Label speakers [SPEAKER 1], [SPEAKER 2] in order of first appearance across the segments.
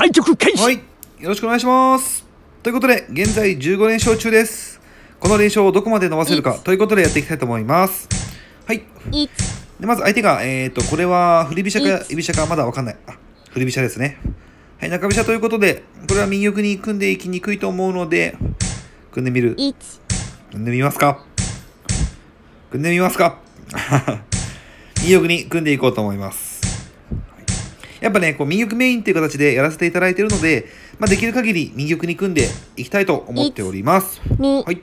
[SPEAKER 1] 対局開始はいよろしくお願いしますということで現在15連勝中ですこの連勝をどこまで伸ばせるかということでやっていきたいと思いますはいでまず相手がえっ、ー、とこれは振り飛車か居飛車かまだわかんないあ振り飛車ですねはい中飛車ということでこれは右玉に組んでいきにくいと思うので組んでみる組んでみますか組んでみますか 右玉に組んでいこうと思いますやっぱね、こう、民浴メインという形でやらせていただいているので、まあ、できる限り民浴に組んでいきたいと思っております。はい。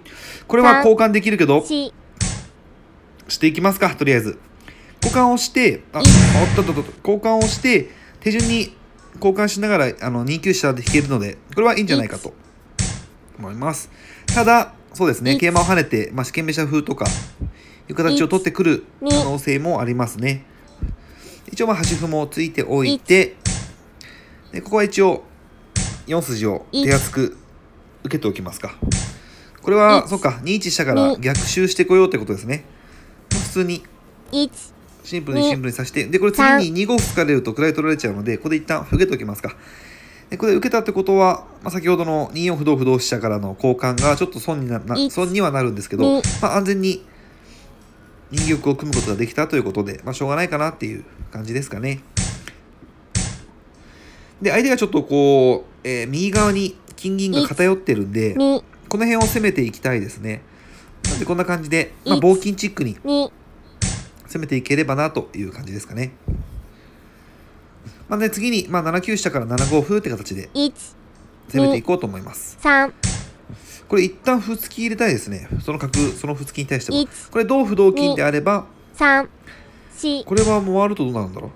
[SPEAKER 1] これは交換できるけど、していきますか、とりあえず。交換をして、あ、おったとと、交換をして、手順に交換しながら、あの、2級車で引けるので、これはいいんじゃないかと思います。ただ、そうですね、桂馬を跳ねて、まあ、試験飛車風とか、いう形を取ってくる可能性もありますね。一応まあ端歩もついておいて、でここは一応4筋を手厚く受けておきますか。これは、そっか、2一飛車から逆襲してこようってことですね。普通に、シンプルにシンプルにさして、で、これ次に2五歩かれると位取られちゃうので、ここで一旦受けておきますか。で、これ受けたってことは、まあ、先ほどの2四歩同歩同飛車からの交換がちょっと損にな、損にはなるんですけど、まあ、安全に人形を組むことができたということで、まあ、しょうがないかなっていう感じですかね。で、相手がちょっとこう、えー、右側に金銀が偏ってるんで、この辺を攻めていきたいですね。なんでこんな感じで、まあ、棒金チックに攻めていければなという感じですかね。まあね、次に、まあ、7九飛車から7五歩って形で攻めていこうと思います。3これ一旦歩突き入れたいですねその角その歩突きに対してもこれ同歩同金であれば3これは回るとどうなるんだろ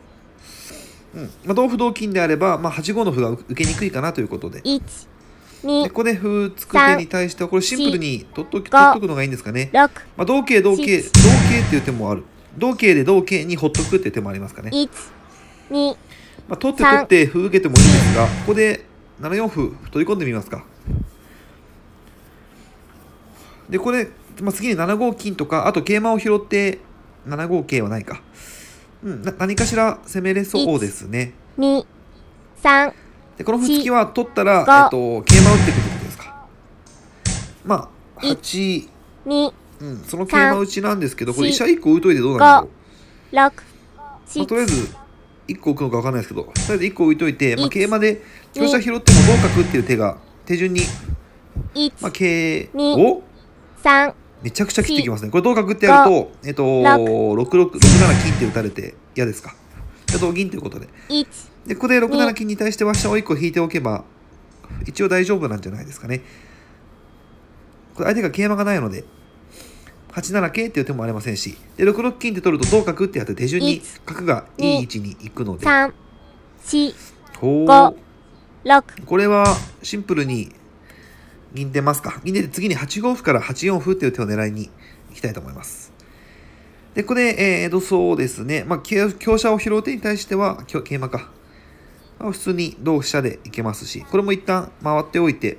[SPEAKER 1] う、うんまあ、同歩同金であれば、まあ、8五の歩が受けにくいかなということででここで歩突く手に対してはこれシンプルに取っとく取っとくのがいいんですかね、まあ、同桂同桂同桂っていう手もある同桂で同桂にほっとくっていう手もありますかねまあ、取って取って歩受けてもいいんですがここで7四歩取り込んでみますかで、これ、まあ、次に7五金とか、あと桂馬を拾って、7五桂はないか。うん、何かしら攻めれそうですね。で、この歩突きは取ったら、えっと、桂馬打ってくることですか。まあ、8、2、うん、その桂馬打ちなんですけど、これ飛車1個打いといてどうなんの六、う。まあ、とりあえず、1個置くのか分かんないですけど、とりあえず1個置いといて、まあ、桂馬で香車拾っても合格っていう手が手順に、まあ、桂を三。めちゃくちゃ切ってきますね。これ同角ってやると、えっと、六六、六七金って打たれて嫌ですか。じゃ同銀ということで。で、ここで6七金に対してわし車を1個引いておけば、一応大丈夫なんじゃないですかね。これ相手が桂馬がないので、8七桂っていう手もありませんし、で、6六金って取ると同角ってやって手順に角がいい位置に行くので。3、4、5、6。これはシンプルに銀出ますか。銀出て次に8五歩から8四歩っていう手を狙いにいきたいと思います。で、これ、ええー、そうですね。まあ、強者を拾う手に対しては、桂馬か。まあ、普通に同飛車でいけますし、これも一旦回っておいて、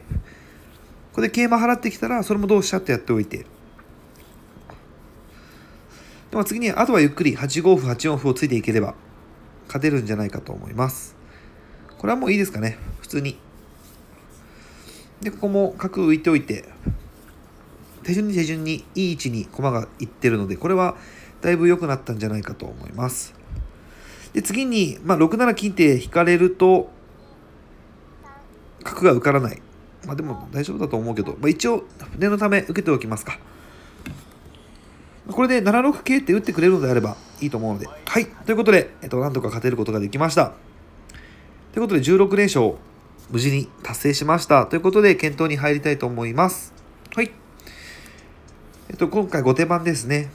[SPEAKER 1] これで桂馬払ってきたら、それも同飛車ってやっておいて。でも次に、あとはゆっくり8五歩、8四歩をついていければ、勝てるんじゃないかと思います。これはもういいですかね。普通にで、ここも角浮いておいて、手順に手順にいい位置に駒がいってるので、これはだいぶ良くなったんじゃないかと思います。で、次に、まあ、6七金って引かれると、角が受からない。まあ、でも大丈夫だと思うけど、まあ、一応、念のため受けておきますか。これで7六桂って打ってくれるのであればいいと思うので。はい。ということで、えっと、なんとか勝てることができました。ということで、16連勝。無事に達成しましたということで検討に入りたいと思います。はい。えっと、今回後手番ですね。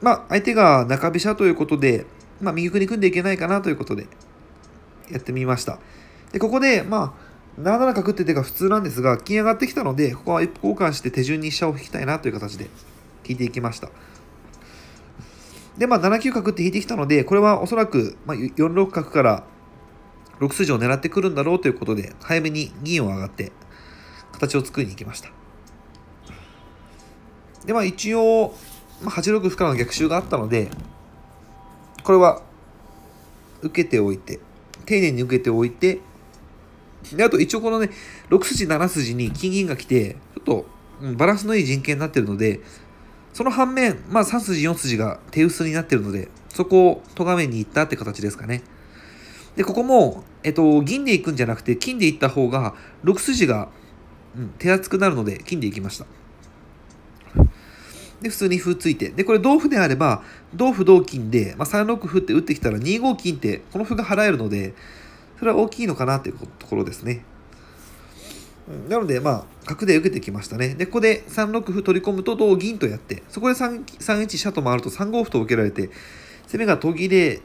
[SPEAKER 1] まあ、相手が中飛車ということで、まあ、右奥組んでいけないかなということで、やってみました。で、ここで、まあ、7七角って手が普通なんですが、金上がってきたので、ここは一歩交換して手順に飛車を引きたいなという形で、引いていきました。で、まあ、7九角って引いてきたので、これはおそらく、まあ、4六角から6筋を狙ってくるんだろうということで、早めに銀を上がって、形を作りに行きました。で、まあ一応、8六歩からの逆襲があったので、これは、受けておいて、丁寧に受けておいて、で、あと一応このね、6筋7筋に金銀が来て、ちょっと、バランスのいい陣形になってるので、その反面、まあ3筋4筋が手薄になってるので、そこを咎めに行ったって形ですかね。で、ここも、えっと、銀でいくんじゃなくて、金でいった方が、6筋が、うん、手厚くなるので、金でいきました。で、普通に歩ついて。で、これ同歩であれば、同歩同金で、まあ、3六歩って打ってきたら2五金って、この歩が払えるので、それは大きいのかなっていうところですね。なので、まあ、角で受けてきましたね。で、ここで3六歩取り込むと同銀とやって、そこで 3, 3一飛車と回ると3五歩と受けられて、攻めが途切れ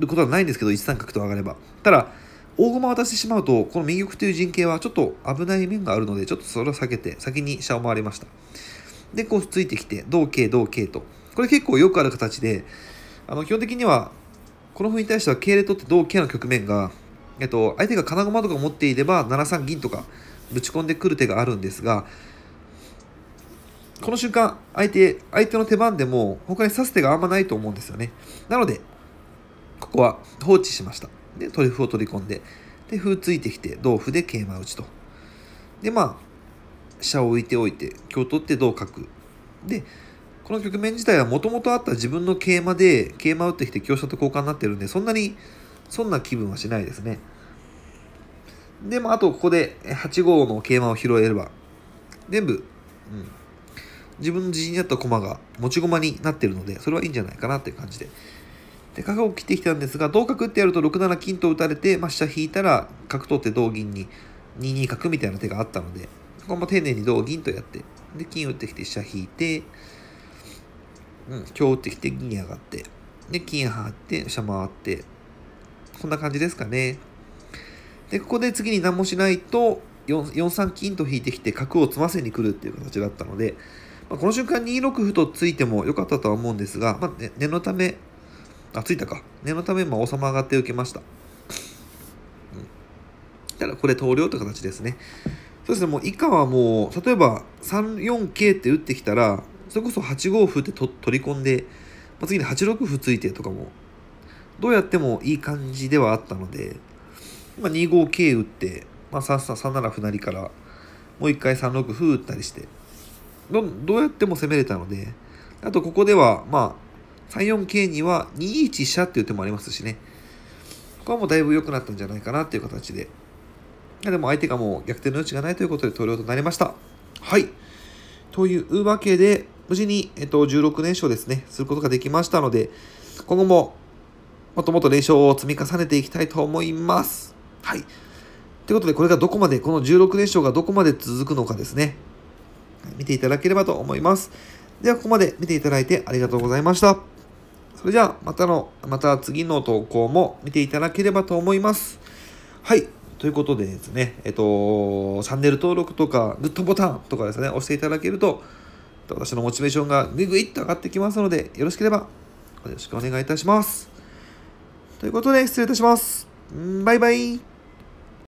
[SPEAKER 1] ることはないんですけど、1三角と上がれば。ただ、大駒渡してしまうと、この右玉という陣形はちょっと危ない面があるので、ちょっとそれを避けて、先に飛車を回りました。で、こうついてきて、同桂、同桂と。これ結構よくある形で、あの基本的には、この歩に対しては桂で取って同桂の局面が、えっと、相手が金駒とか持っていれば、7三銀とかぶち込んでくる手があるんですが、この瞬間、相手、相手の手番でも、他に指す手があんまないと思うんですよね。なので、ここは放置しました。で、トリュフを取り込んで、で、歩ついてきて、同歩で桂馬打ちと。で、まあ、飛車を置いておいて、香取って同角。で、この局面自体はもともとあった自分の桂馬で、桂馬打ってきて香車と交換になってるんで、そんなに、そんな気分はしないですね。で、まあ、あとここで8号の桂馬を拾えれば、全部、うん、自分の自陣にあった駒が持ち駒になってるので、それはいいんじゃないかなっていう感じで。で角を切ってきたんですが同角ってやると6七金と打たれて、まあ、飛車引いたら角取って同銀に2二角みたいな手があったのでここも丁寧に同銀とやってで金打ってきて飛車引いて、うん、香打ってきて銀上がってで金張って飛車回ってこんな感じですかねでここで次に何もしないと 4, 4三金と引いてきて角を詰ませに来るっていう形だったので、まあ、この瞬間2六歩と突いても良かったとは思うんですが、まあ、ね、念のためあ、ついたか。念のため、まあ、王様上がって受けました。うん。ただ、これ、投了という形ですね。そうですね、もう以下はもう、例えば、3、4、K って打ってきたら、それこそ8五歩ってと取り込んで、まあ、次に8六歩ついてとかも、どうやってもいい感じではあったので、まあ、2五桂打って、まあ、3七歩成から、もう一回3六歩打ったりして、ど、どうやっても攻めれたので、あとここでは、まあ、3 4 k には2 1飛車っていう手もありますしね。ここはもうだいぶ良くなったんじゃないかなっていう形で。でも相手がもう逆転の余地がないということで投了となりました。はい。というわけで、無事に、えっと、16連勝ですね、することができましたので、今後ももっともっと連勝を積み重ねていきたいと思います。はい。ということで、これがどこまで、この16連勝がどこまで続くのかですね、見ていただければと思います。では、ここまで見ていただいてありがとうございました。それじゃあ、またの、また次の投稿も見ていただければと思います。はい。ということでですね、えっと、チャンネル登録とか、グッドボタンとかですね、押していただけると、私のモチベーションがぐいぐいっと上がってきますので、よろしければ、よろしくお願いいたします。ということで、失礼いたします。バイバイ。